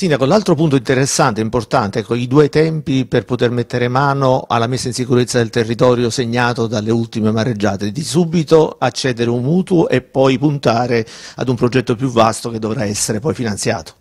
Sindaco, l'altro punto interessante, importante, ecco, i due tempi per poter mettere mano alla messa in sicurezza del territorio segnato dalle ultime mareggiate, di subito accedere un mutuo e poi puntare ad un progetto più vasto che dovrà essere poi finanziato.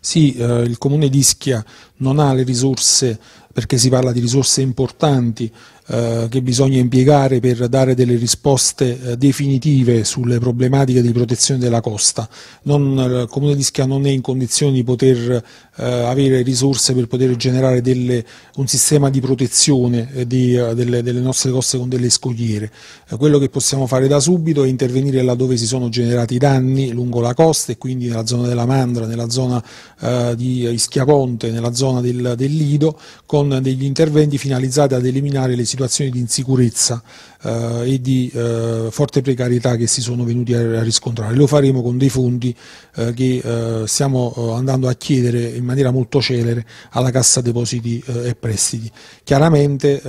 Sì, eh, il comune di Ischia non ha le risorse perché si parla di risorse importanti eh, che bisogna impiegare per dare delle risposte eh, definitive sulle problematiche di protezione della costa. Non, eh, il Comune di Schia non è in condizione di poter eh, avere risorse per poter generare delle, un sistema di protezione eh, di, eh, delle, delle, nostre coste con delle scogliere. quello che possiamo fare da subito è intervenire laddove si sono generati danni lungo la costa e quindi nella zona della Mandra, nella zona di Ischiaponte, nella zona del, del Lido, con con degli interventi finalizzati ad eliminare le situazioni di insicurezza eh, e di eh, forte precarietà che si sono venuti a, a riscontrare. Lo faremo con dei fondi eh, che eh, stiamo eh, andando a chiedere in maniera molto celere alla Cassa Depositi eh, e Prestiti. Chiaramente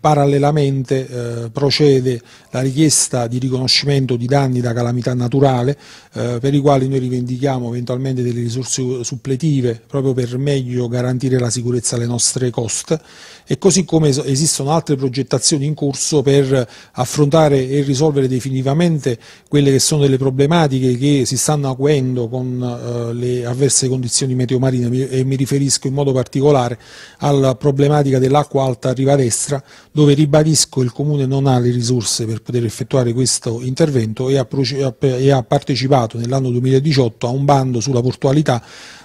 parallelamente procede la richiesta di riconoscimento di danni da calamità naturale per i quali noi rivendichiamo eventualmente delle risorse suppletive proprio per meglio garantire la sicurezza alle nostre nostre coste e così come esistono altre progettazioni in corso per affrontare e risolvere definitivamente quelle che sono delle problematiche che si stanno acuendo con eh, le avverse condizioni meteomarine e mi riferisco in modo particolare alla problematica dell'acqua alta a riva destra dove ribadisco il Comune non ha le risorse per poter effettuare questo intervento e ha, e ha partecipato nell'anno 2018 a un bando sulla portualità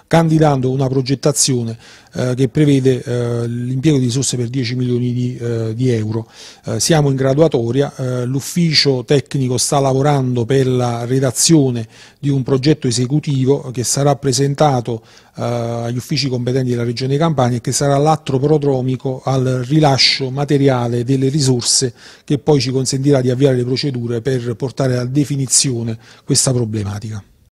candidando una progettazione eh, che prevede eh, l'impiego di risorse per 10 milioni di, eh, di euro. Eh, siamo in graduatoria, eh, l'ufficio tecnico sta lavorando per la redazione di un progetto esecutivo che sarà presentato eh, agli uffici competenti della Regione Campania e che sarà l'atto prodromico al rilascio materiale delle risorse che poi ci consentirà di avviare le procedure per portare a definizione questa problematica.